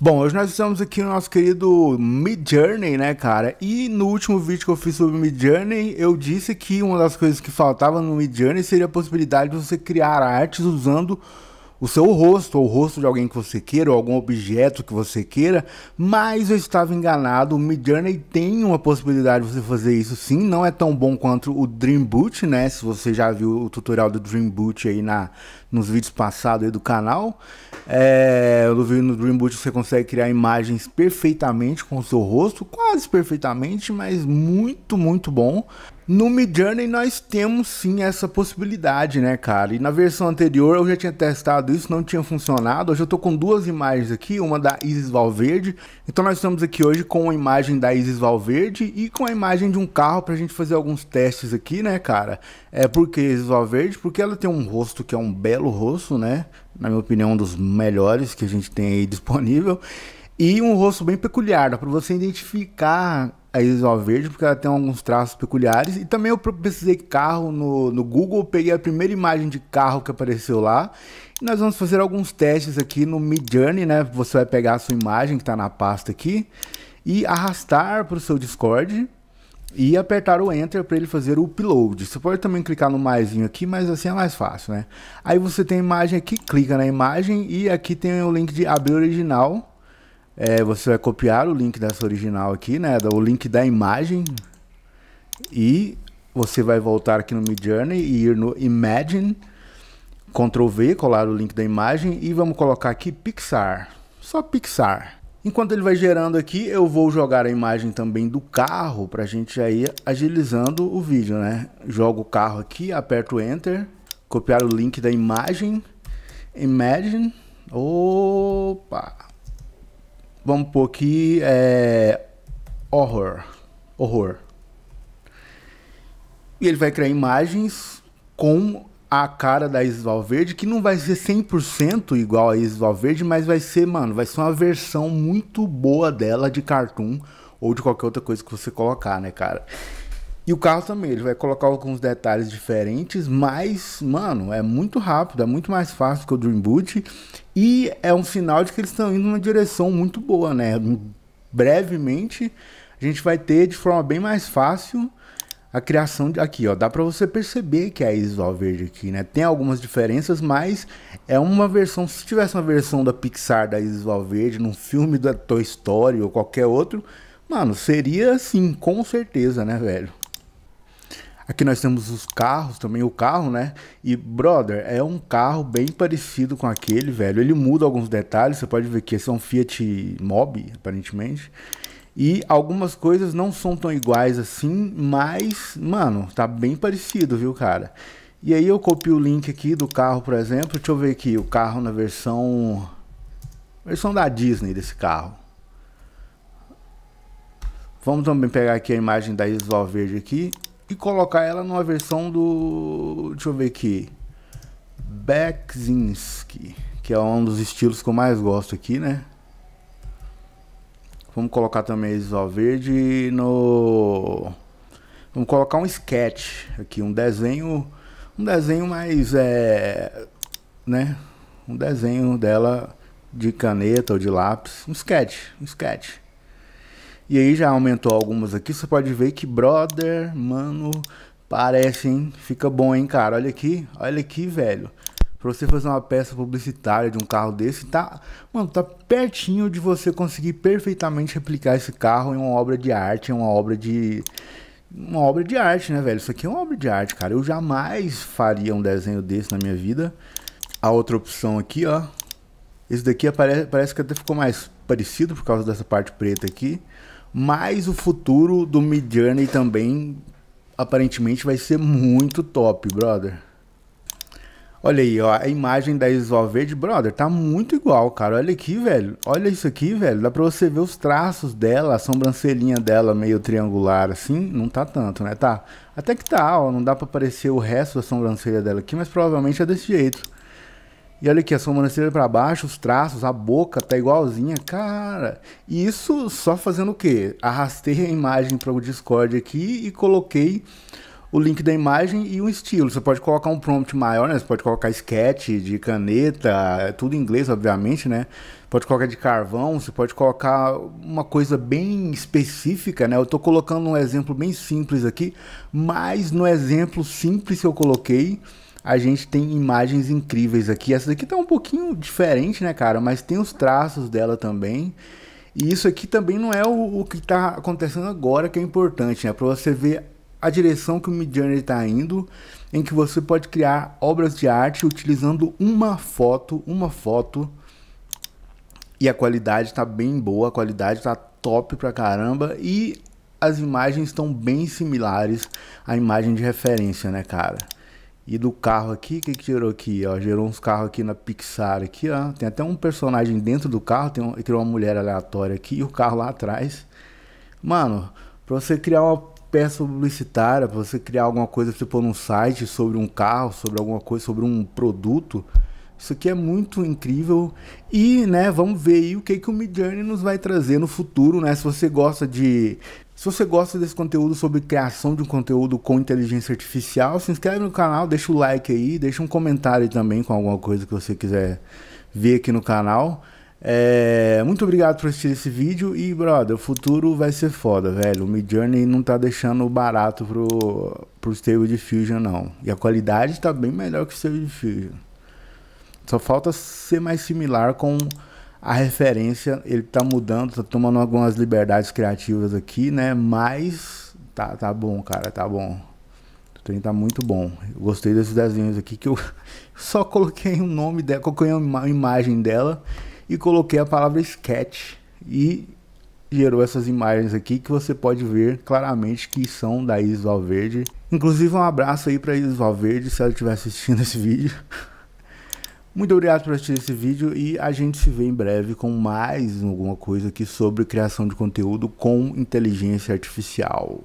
Bom, hoje nós estamos aqui no nosso querido Mid Journey, né, cara? E no último vídeo que eu fiz sobre Mid Journey, eu disse que uma das coisas que faltava no Mid Journey seria a possibilidade de você criar artes usando o seu rosto ou o rosto de alguém que você queira ou algum objeto que você queira, mas eu estava enganado. O Midjourney tem uma possibilidade de você fazer isso sim, não é tão bom quanto o Dream Boot, né? Se você já viu o tutorial do Dream Boot aí na nos vídeos passados aí do canal, é, eu vi no Dream Boot você consegue criar imagens perfeitamente com o seu rosto, quase perfeitamente, mas muito muito bom. No Mid Journey nós temos sim essa possibilidade, né, cara? E na versão anterior eu já tinha testado isso, não tinha funcionado. Hoje eu tô com duas imagens aqui, uma da Isis Valverde. Então nós estamos aqui hoje com a imagem da Isis Valverde e com a imagem de um carro pra gente fazer alguns testes aqui, né, cara? É porque Isis Valverde, porque ela tem um rosto que é um belo rosto, né? Na minha opinião, um dos melhores que a gente tem aí disponível. E um rosto bem peculiar, dá para você identificar a Isol Verde, porque ela tem alguns traços peculiares. E também eu pesquisei carro no, no Google, peguei a primeira imagem de carro que apareceu lá. E nós vamos fazer alguns testes aqui no Mid Journey, né? Você vai pegar a sua imagem que está na pasta aqui e arrastar para o seu Discord e apertar o Enter para ele fazer o upload. Você pode também clicar no mais aqui, mas assim é mais fácil, né? Aí você tem a imagem aqui, clica na imagem e aqui tem o link de abrir original é, você vai copiar o link dessa original aqui, né? O link da imagem. E você vai voltar aqui no Mid Journey e ir no Imagine. Ctrl V, colar o link da imagem. E vamos colocar aqui Pixar. Só Pixar. Enquanto ele vai gerando aqui, eu vou jogar a imagem também do carro para a gente aí agilizando o vídeo, né? Jogo o carro aqui, aperto Enter, copiar o link da imagem, Imagine, opa, vamos pôr aqui é, horror, horror. E ele vai criar imagens com a cara da Isis Valverde, que não vai ser 100% igual a Isis Valverde, mas vai ser, mano, vai ser uma versão muito boa dela de cartoon ou de qualquer outra coisa que você colocar, né, cara? E o carro também, ele vai colocar alguns detalhes diferentes, mas, mano, é muito rápido, é muito mais fácil que o Dream Boot. E é um sinal de que eles estão indo numa direção muito boa, né? Brevemente, a gente vai ter de forma bem mais fácil a criação de aqui, ó, dá para você perceber que é a ISO verde aqui, né? Tem algumas diferenças, mas é uma versão, se tivesse uma versão da Pixar da ISO verde num filme da Toy Story ou qualquer outro, mano, seria assim, com certeza, né, velho? Aqui nós temos os carros também, o carro, né? E, brother, é um carro bem parecido com aquele, velho. Ele muda alguns detalhes, você pode ver que esse é um Fiat Mobi, aparentemente. E algumas coisas não são tão iguais assim, mas, mano, tá bem parecido, viu, cara? E aí eu copio o link aqui do carro, por exemplo. Deixa eu ver aqui, o carro na versão... Versão da Disney desse carro. Vamos também pegar aqui a imagem da Isval Verde aqui e colocar ela numa versão do. Deixa eu ver aqui. Beksinski, que é um dos estilos que eu mais gosto aqui, né? Vamos colocar também Isol Verde no. Vamos colocar um sketch aqui, um desenho. Um desenho mais. É, né? Um desenho dela de caneta ou de lápis. Um sketch, um sketch. E aí já aumentou algumas aqui. Você pode ver que, brother, mano, parece, hein? Fica bom, hein, cara? Olha aqui, olha aqui, velho. Pra você fazer uma peça publicitária de um carro desse, tá. Mano, tá pertinho de você conseguir perfeitamente replicar esse carro em uma obra de arte, em uma obra de. Uma obra de arte, né, velho? Isso aqui é uma obra de arte, cara. Eu jamais faria um desenho desse na minha vida. A outra opção aqui, ó. Esse daqui aparece, parece que até ficou mais parecido por causa dessa parte preta aqui. Mas o futuro do Mid Journey também aparentemente vai ser muito top, brother. Olha aí, ó, a imagem da Isol Verde, brother, tá muito igual, cara. Olha aqui, velho. Olha isso aqui, velho. Dá pra você ver os traços dela, a sobrancelhinha dela meio triangular, assim. Não tá tanto, né? Tá. Até que tá, ó. Não dá pra aparecer o resto da sobrancelha dela aqui, mas provavelmente é desse jeito. E olha aqui, a sobrancelha para baixo, os traços, a boca tá igualzinha, cara. E isso só fazendo o quê? Arrastei a imagem para o Discord aqui e coloquei o link da imagem e um estilo. Você pode colocar um prompt maior, né? Você pode colocar sketch de caneta, é tudo em inglês, obviamente, né? Pode colocar de carvão, você pode colocar uma coisa bem específica, né? Eu tô colocando um exemplo bem simples aqui, mas no exemplo simples que eu coloquei, a gente tem imagens incríveis aqui. Essa daqui tá um pouquinho diferente, né, cara? Mas tem os traços dela também. E isso aqui também não é o, o que está acontecendo agora que é importante, né? Para você ver a direção que o Midjourney está indo, em que você pode criar obras de arte utilizando uma foto, uma foto. E a qualidade está bem boa, a qualidade está top pra caramba e as imagens estão bem similares à imagem de referência, né, cara? E do carro aqui, o que, que gerou aqui? Ó, gerou uns carros aqui na Pixar aqui, ó. Tem até um personagem dentro do carro, tem um, criou uma mulher aleatória aqui e o carro lá atrás. Mano, pra você criar uma peça publicitária, pra você criar alguma coisa pra você pôr num site sobre um carro, sobre alguma coisa, sobre um produto. Isso aqui é muito incrível. E, né, vamos ver aí o que, que o Midjourney nos vai trazer no futuro, né? Se você gosta de se você gosta desse conteúdo sobre criação de um conteúdo com inteligência artificial, se inscreve no canal, deixa o like aí, deixa um comentário também com alguma coisa que você quiser ver aqui no canal. É, muito obrigado por assistir esse vídeo e, brother, o futuro vai ser foda, velho. O Midjourney não tá deixando barato pro, pro Stable Diffusion, não. E a qualidade tá bem melhor que o Stable Diffusion. Só falta ser mais similar com a referência, ele tá mudando, tá tomando algumas liberdades criativas aqui, né? Mas tá, tá bom, cara, tá bom. O trem tá muito bom. Eu gostei desses desenhos aqui que eu só coloquei o um nome dela, coloquei uma imagem dela e coloquei a palavra sketch e gerou essas imagens aqui que você pode ver claramente que são da Isis Valverde. Inclusive um abraço aí para Isis Valverde se ela estiver assistindo esse vídeo. Muito obrigado por assistir esse vídeo e a gente se vê em breve com mais alguma coisa aqui sobre criação de conteúdo com inteligência artificial.